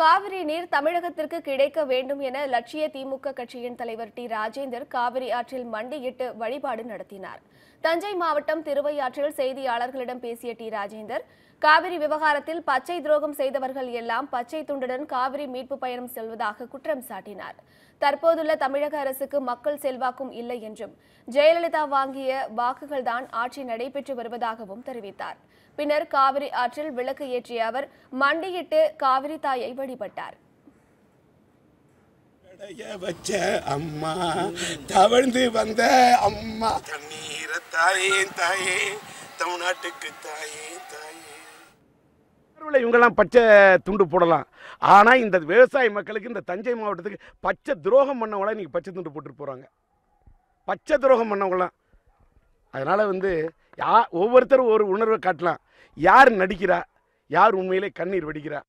காவிரி நீர் தமிழகத்திற்கு கிடைக்க வேண்டும் என லட்சிய திமுக கட்சியின் தலைவர் டி ராஜேந்தர் காவிரி ஆற்றில் மண்டியிட்டு வழிபாடு நடத்தினார் தஞ்சை மாவட்டம் திருவையாற்றில் செய்தியாளர்களிடம் பேசிய டி ராஜேந்தர் காவிரி விவகாரத்தில் பச்சை துரோகம் செய்தவர்கள் எல்லாம் பச்சை துண்டுடன் காவிரி மீட்பு பயணம் செல்வதாக குற்றம் சாட்டினார் தற்போதுள்ள தமிழக அரசுக்கு மக்கள் செல்வாக்கும் இல்லை என்றும் ஜெயலலிதா வாங்கிய வாக்குகள்தான் ஆட்சி நடைபெற்று வருவதாகவும் தெரிவித்தார் பின்னர் காவிரி ஆற்றில் விளக்கு ஏற்றிய அவர் மண்டியிட்டு காவிரி தாயை அடிபட்டார் வச்ச அம்மா தவழ்ந்து வந்த அம்மா கண்ணீர தாயே தாயே தமிழ்நாட்டுக்கு தாயே தாயே இவங்கெல்லாம் பச்சை துண்டு போடலாம் ஆனால் இந்த விவசாய மக்களுக்கு இந்த தஞ்சை மாவட்டத்துக்கு பச்சை துரோகம் பண்ணவங்களாம் இன்றைக்கி பச்சை துண்டு போட்டுட்டு போகிறாங்க பச்சை துரோகம் பண்ணவங்களாம் அதனால் வந்து யா ஒவ்வொருத்தரும் ஒரு உணர்வை காட்டலாம் யார் நடிக்கிறா யார் உண்மையிலே கண்ணீர் வடிக்கிறா